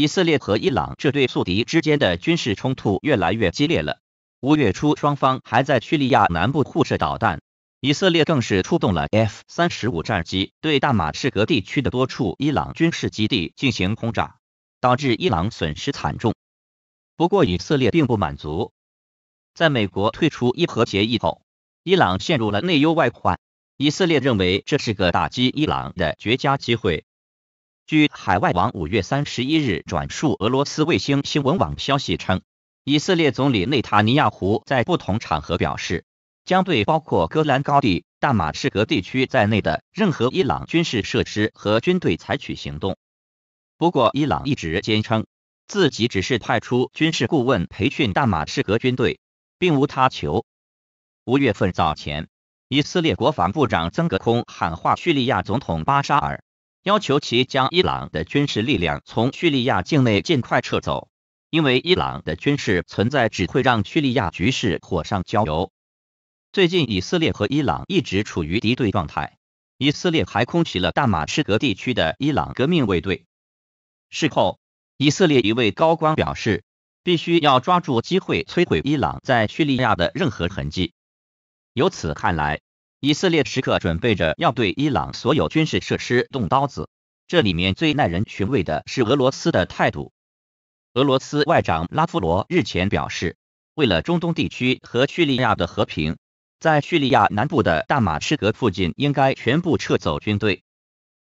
以色列和伊朗这对宿敌之间的军事冲突越来越激烈了。五月初，双方还在叙利亚南部互射导弹，以色列更是出动了 F 三十五战机，对大马士革地区的多处伊朗军事基地进行轰炸，导致伊朗损失惨重。不过，以色列并不满足。在美国退出伊核协议后，伊朗陷入了内忧外患，以色列认为这是个打击伊朗的绝佳机会。据海外网五月三十一日转述俄罗斯卫星新闻网消息称，以色列总理内塔尼亚胡在不同场合表示，将对包括戈兰高地、大马士革地区在内的任何伊朗军事设施和军队采取行动。不过，伊朗一直坚称自己只是派出军事顾问培训大马士革军队，并无他求。五月份早前，以色列国防部长曾格空喊话叙利亚总统巴沙尔。要求其将伊朗的军事力量从叙利亚境内尽快撤走，因为伊朗的军事存在只会让叙利亚局势火上浇油。最近，以色列和伊朗一直处于敌对状态，以色列还空袭了大马士革地区的伊朗革命卫队。事后，以色列一位高官表示，必须要抓住机会摧毁伊朗在叙利亚的任何痕迹。由此看来。以色列时刻准备着要对伊朗所有军事设施动刀子。这里面最耐人寻味的是俄罗斯的态度。俄罗斯外长拉夫罗日前表示，为了中东地区和叙利亚的和平，在叙利亚南部的大马士革附近应该全部撤走军队。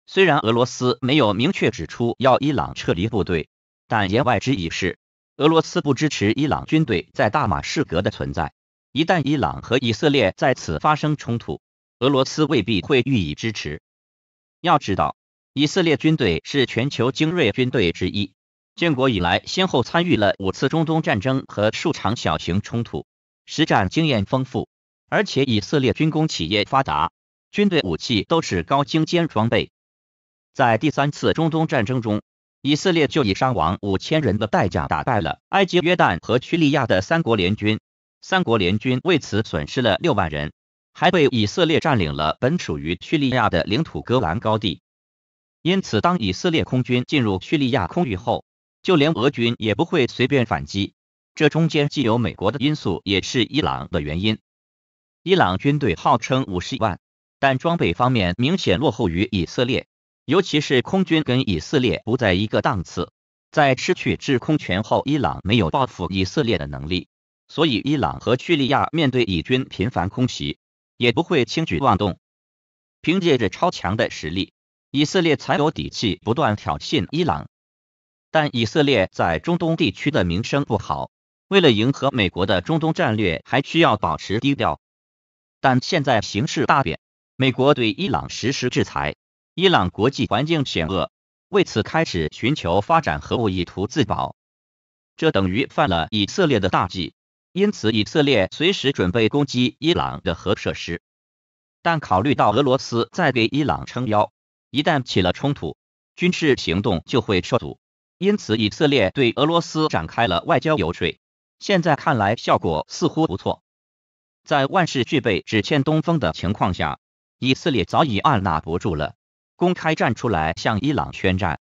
虽然俄罗斯没有明确指出要伊朗撤离部队，但言外之意是，俄罗斯不支持伊朗军队在大马士革的存在。一旦伊朗和以色列在此发生冲突，俄罗斯未必会予以支持。要知道，以色列军队是全球精锐军队之一，建国以来先后参与了五次中东战争和数场小型冲突，实战经验丰富。而且，以色列军工企业发达，军队武器都是高精尖装备。在第三次中东战争中，以色列就以伤亡五千人的代价打败了埃及、约旦和叙利亚的三国联军。三国联军为此损失了六万人，还被以色列占领了本属于叙利亚的领土戈兰高地。因此，当以色列空军进入叙利亚空域后，就连俄军也不会随便反击。这中间既有美国的因素，也是伊朗的原因。伊朗军队号称五十万，但装备方面明显落后于以色列，尤其是空军跟以色列不在一个档次。在失去制空权后，伊朗没有报复以色列的能力。所以，伊朗和叙利亚面对以军频繁空袭，也不会轻举妄动。凭借着超强的实力，以色列才有底气不断挑衅伊朗。但以色列在中东地区的名声不好，为了迎合美国的中东战略，还需要保持低调。但现在形势大变，美国对伊朗实施制裁，伊朗国际环境险恶，为此开始寻求发展核武，意图自保。这等于犯了以色列的大忌。因此，以色列随时准备攻击伊朗的核设施，但考虑到俄罗斯在给伊朗撑腰，一旦起了冲突，军事行动就会受阻。因此，以色列对俄罗斯展开了外交游说，现在看来效果似乎不错。在万事俱备只欠东风的情况下，以色列早已按捺不住了，公开站出来向伊朗宣战。